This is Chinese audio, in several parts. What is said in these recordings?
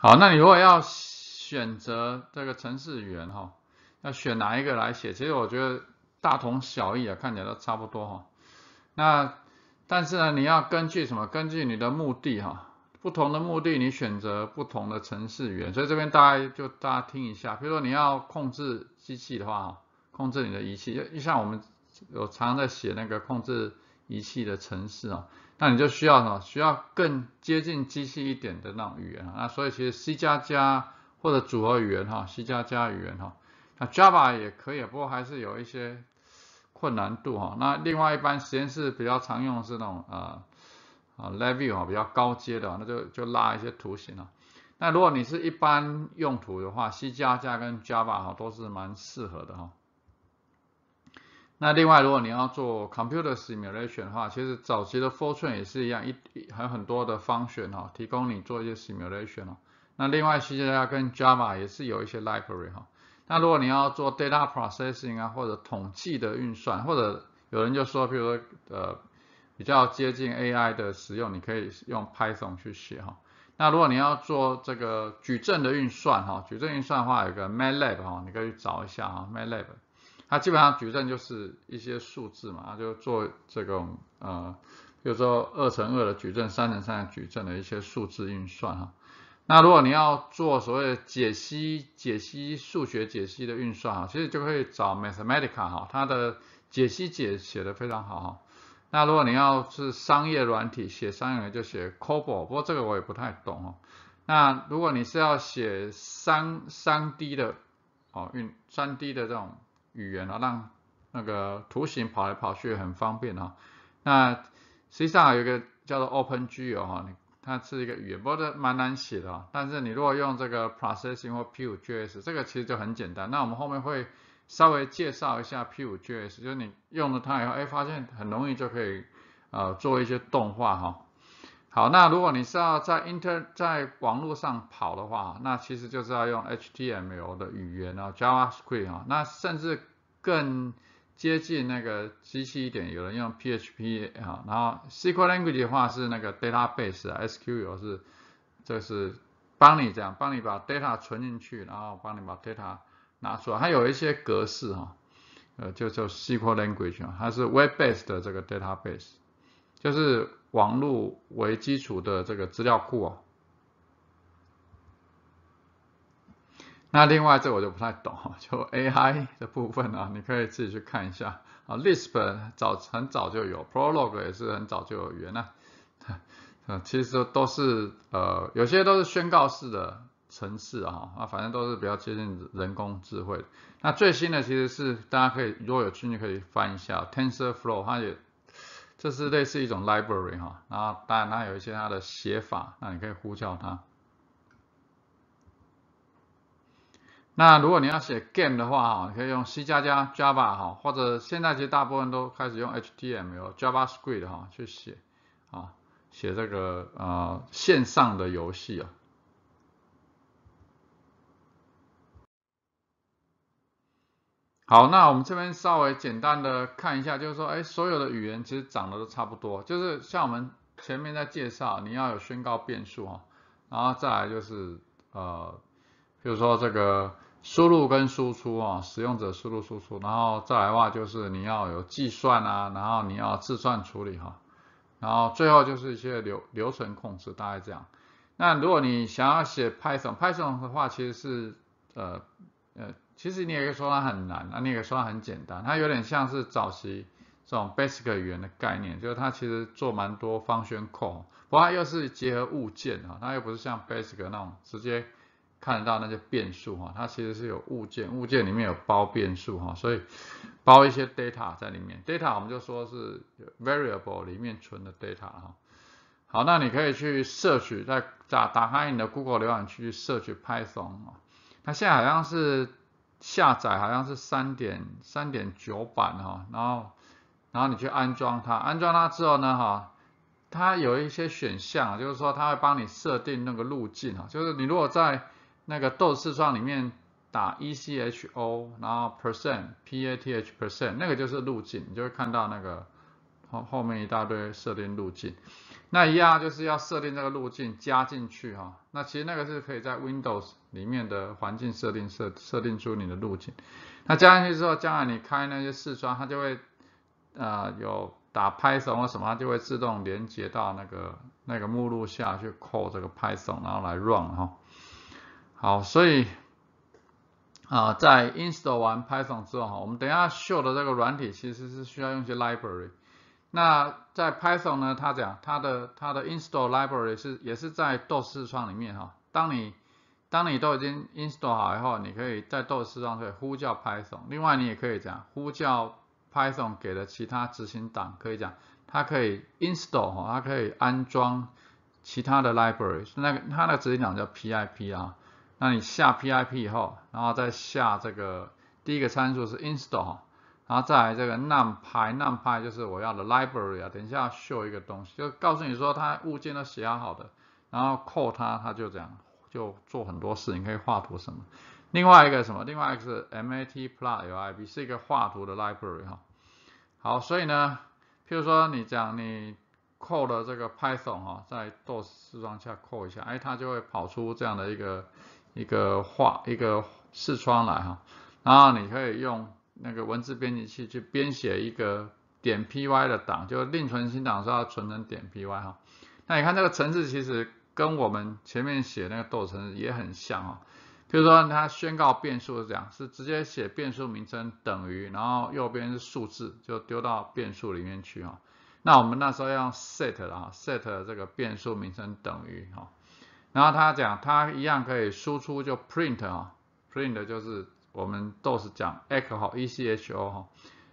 好，那你如果要选择这个程式语言哈，要选哪一个来写？其实我觉得大同小异啊，看起来都差不多哈。那但是呢，你要根据什么？根据你的目的哈，不同的目的你选择不同的程式语言。所以这边大家就大家听一下，比如说你要控制机器的话，控制你的仪器，就像我们有常在写那个控制。仪器的城市啊，那你就需要呢，需要更接近机器一点的那种语言啊。那所以其实 C 加加或者组合语言哈，C 加加语言哈，那 Java 也可以，不过还是有一些困难度哈。那另外一般实验室比较常用的是那种啊啊 l e v e l 啊比较高阶的，那就就拉一些图形啊。那如果你是一般用途的话，C 加加跟 Java 哈都是蛮适合的哈。那另外，如果你要做 computer simulation 的话，其实早期的 Fortran 也是一样，一还有很多的方选哈，提供你做一些 simulation 哦。那另外，其实要跟 Java 也是有一些 library 哈。那如果你要做 data processing 啊，或者统计的运算，或者有人就说，比如说呃比较接近 AI 的使用，你可以用 Python 去写哈。那如果你要做这个矩阵的运算哈，矩阵运算的话，有个 MATLAB 哈，你可以找一下哈 MATLAB。它基本上矩阵就是一些数字嘛，就做这种呃，比如说二乘二的矩阵、三乘三的矩阵的一些数字运算哈。那如果你要做所谓解析、解析数学解析的运算哈，其实就可以找 Mathematica 哈，它的解析解写的非常好哈。那如果你要是商业软体，写商业就写 c o b o l 不过这个我也不太懂哦。那如果你是要写三三 D 的哦运三 D 的这种。语言啊，让那个图形跑来跑去很方便啊。那实际上有一个叫做 OpenG 哈，它是一个语言，不过蛮难写的啊。但是你如果用这个 Processing 或 P5JS 这个其实就很简单。那我们后面会稍微介绍一下 P5JS，就是你用了它以后，哎，发现很容易就可以呃做一些动画哈。好，那如果你是要在 inter 在网络上跑的话，那其实就是要用 HTML 的语言啊，JavaScript 啊，那甚至更接近那个机器一点，有人用 PHP 啊，然后 SQL language 的话是那个 database，SQL 是这是帮你这样帮你把 data 存进去，然后帮你把 data 拿出来，它有一些格式哈，呃，叫做 SQL language 啊，它是 Web based 的这个 database。就是网络为基础的这个资料库哦。那另外这我就不太懂，就 AI 的部分呢，你可以自己去看一下啊。Lisp 早很早就有，Prolog 也是很早就有源啊。其实都是呃，有些都是宣告式的程式啊，那反正都是比较接近人工智慧。那最新的其实是大家可以如果有兴趣可以翻一下 TensorFlow，它也。这是类似一种 library 哈，然后当然它有一些它的写法，那你可以呼叫它。那如果你要写 game 的话哈，你可以用 C 加加、Java 哈，或者现在其实大部分都开始用 HTML、JavaScript 哈去写啊，写这个呃线上的游戏啊。好，那我们这边稍微简单的看一下，就是说，哎，所有的语言其实长得都差不多，就是像我们前面在介绍，你要有宣告变数啊，然后再来就是呃，比如说这个输入跟输出啊，使用者输入输出，然后再来的话就是你要有计算啊，然后你要自算处理哈，然后最后就是一些流流程控制，大概这样。那如果你想要写 Python，Python 的话其实是呃呃。其实你也可以说它很难啊，你也可以说它很简单。它有点像是早期这种 basic 语言的概念，就是它其实做蛮多方宣控，不过又是结合物件哈，它又不是像 basic 那种直接看得到那些变数哈，它其实是有物件，物件里面有包变数哈，所以包一些 data 在里面，data 我们就说是 variable 里面存的 data 哈。好，那你可以去摄取，在打打开你的 Google 浏览器去摄取 Python 它现在好像是。下载好像是三点三点九版哈，然后然后你去安装它，安装它之后呢哈，它有一些选项，就是说它会帮你设定那个路径哈，就是你如果在那个豆视窗里面打 echo 然后 percent p a t h percent 那个就是路径，你就会看到那个后后面一大堆设定路径。那一样就是要设定这个路径加进去哈。那其实那个是可以在 Windows 里面的环境设定设设定出你的路径。那加进去之后，将来你开那些试窗，它就会呃有打 Python 或什么，它就会自动连接到那个那个目录下去 call 这个 Python，然后来 run 哈。好，所以啊在 install 完 Python 之后哈，我们等下秀的这个软体其实是需要用一些 library。那在 Python 呢？它讲它的它的 install library 是也是在 DOS 窗里面哈。当你当你都已经 install 好以后，你可以在 DOS 窗可呼叫 Python。另外你也可以讲呼叫 Python 给的其他执行档，可以讲它可以 install 哈，它可以安装其他的 library。那个它那个执行档叫 pip 啊。那你下 pip 以后，然后再下这个第一个参数是 install 哈。然后再来这个 numpy，numpy 就是我要的 library 啊，等一下 show 一个东西，就告诉你说它物件都写好的，然后 call 它，它就这样就做很多事，你可以画图什么。另外一个什么？另外一个是 matplotlib 是一个画图的 library 哈。好，所以呢，譬如说你讲你 call 的这个 Python 哈，在 DOS 窗下 call 一下，哎，它就会跑出这样的一个一个画一个视窗来哈，然后你可以用。那个文字编辑器去编写一个点 py 的档，就另存新档是要存成点 py 哈。那你看这个程式其实跟我们前面写那个斗程式也很像哦。比如说它宣告变数是这样，是直接写变数名称等于，然后右边是数字，就丢到变数里面去哈。那我们那时候用 set 的啊，set 这个变数名称等于哈。然后他讲他一样可以输出就 print 啊 p r i n t 就是。我们都是讲 echo、echo 哈，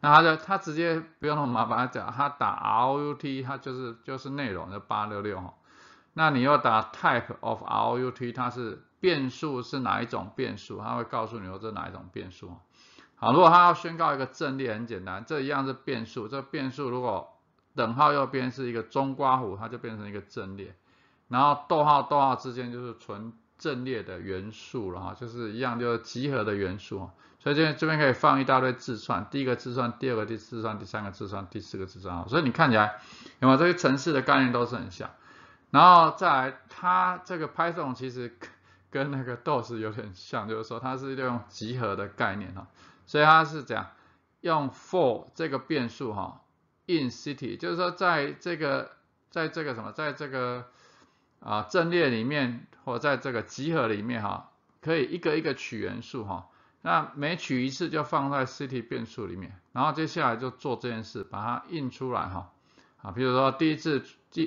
那他就他直接不用那么麻烦，他讲他打 r o u t 它他就是就是内容就八六六哈，那你又打 type of r o u t 它是变数是哪一种变数，它会告诉你说这哪一种变数。好，如果它要宣告一个阵列，很简单，这一样是变数，这个变数如果等号右边是一个中刮弧，它就变成一个阵列，然后逗号逗号之间就是存。阵列的元素了哈，就是一样，就是集合的元素，所以这边这边可以放一大堆字串，第一个字串，第二个第字串，第三个字串，第四个字串串，所以你看起来，有没有这些城市的概念都是很像。然后再来，它这个 Python 其实跟那个 DOS 有点像，就是说它是用集合的概念哈，所以它是这样用 for 这个变数哈，in city，就是说在这个在这个什么在这个。啊，阵列里面或在这个集合里面哈，可以一个一个取元素哈。那每取一次就放在 city 变数里面，然后接下来就做这件事，把它印出来哈。啊，比如说第一次，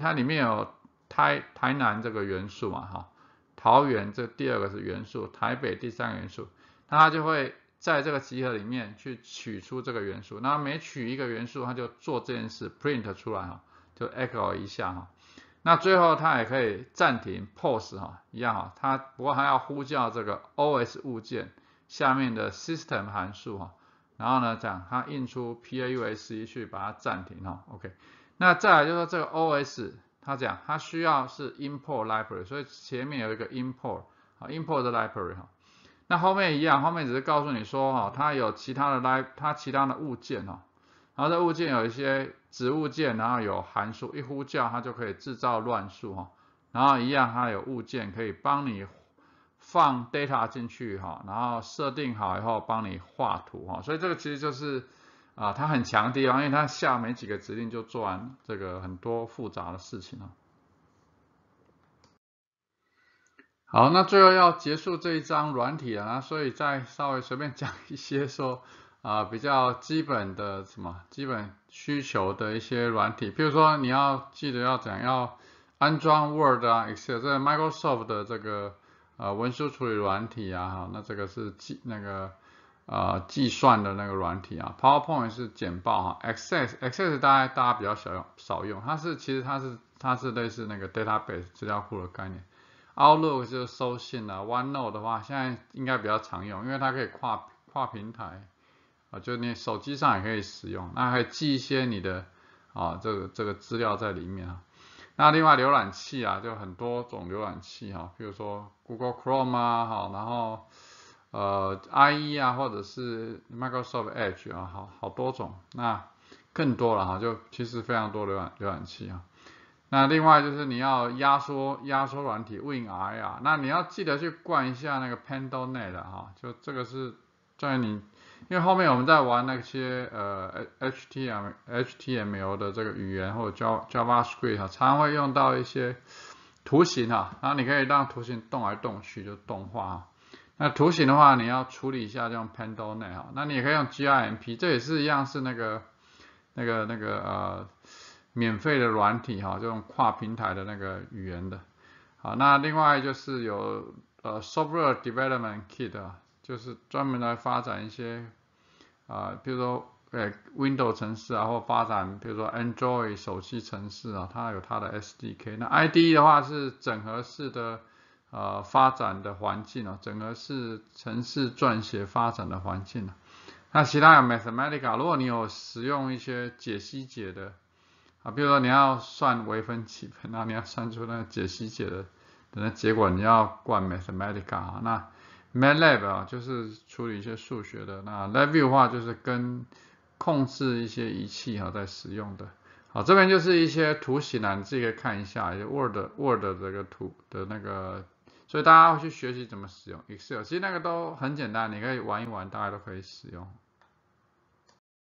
它里面有台台南这个元素嘛哈，桃园这第二个是元素，台北第三个元素，它就会在这个集合里面去取出这个元素，那每取一个元素，它就做这件事，print 出来哈，就 echo 一下哈。那最后它也可以暂停 p o s e 哈，一样哈，它不过它要呼叫这个 OS 物件下面的 system 函数哈，然后呢讲它印出 pause 去把它暂停哈，OK。那再来就是说这个 OS 它讲它需要是 import library，所以前面有一个 import，import 的 library 哈。那后面一样，后面只是告诉你说哈，它有其他的 lib，它其他的物件哈，然后这物件有一些。植物件，然后有函数一呼叫，它就可以制造乱数哈。然后一样，它有物件可以帮你放 data 进去哈。然后设定好以后，帮你画图哈。所以这个其实就是啊，它很强的地方，因为它下没几个指令就做完这个很多复杂的事情了。好，那最后要结束这一章软体那所以再稍微随便讲一些说。啊，比较基本的什么基本需求的一些软体，比如说你要记得要怎要安装 Word 啊、Excel，这 Microsoft 的这个呃文书处理软体啊，哈，那这个是计那个呃计算的那个软体啊。PowerPoint 是简报啊，Access，Access 大家大家比较少用，少用，它是其实它是它是类似那个 database 资料库的概念。Outlook 就是收信啊，OneNote 的话现在应该比较常用，因为它可以跨跨平台。啊，就你手机上也可以使用，那还记一些你的啊这个这个资料在里面啊。那另外浏览器啊，就很多种浏览器哈，比如说 Google Chrome 啊，哈，然后呃 IE 啊，或者是 Microsoft Edge 啊，好好多种，那更多了哈，就其实非常多浏览浏览器啊。那另外就是你要压缩压缩软体 WinR 啊，那你要记得去灌一下那个 p a n d l n e t 哈，就这个是在你。因为后面我们在玩那些呃 H T M H T M L 的这个语言或者 Java Script 哈，常会用到一些图形哈，然后你可以让图形动来动去就动画啊。那图形的话你要处理一下这种 Pando Net 哈，那你也可以用 G R M P，这也是一样是那个那个那个呃免费的软体哈，这种跨平台的那个语言的。好，那另外就是有呃 Software Development Kit 啊，就是专门来发展一些啊，比如说诶，Windows 城市啊，或发展比如说 Android 手机城市啊，它有它的 SDK。那 IDE 的话是整合式的呃发展的环境啊，整合式城市撰写发展的环境啊。那其他有 Mathematica，如果你有使用一些解析解的啊，比如说你要算微分积分 你要算出那个解析解的，等那结果你要灌 Mathematica 啊，那。Matlab 啊，就是处理一些数学的；那 Labview 话，就是跟控制一些仪器哈，在使用的。好，这边就是一些图形呢，你自己可以看一下。Word，Word 这个图的那个，所以大家要去学习怎么使用 Excel。其实那个都很简单，你可以玩一玩，大家都可以使用。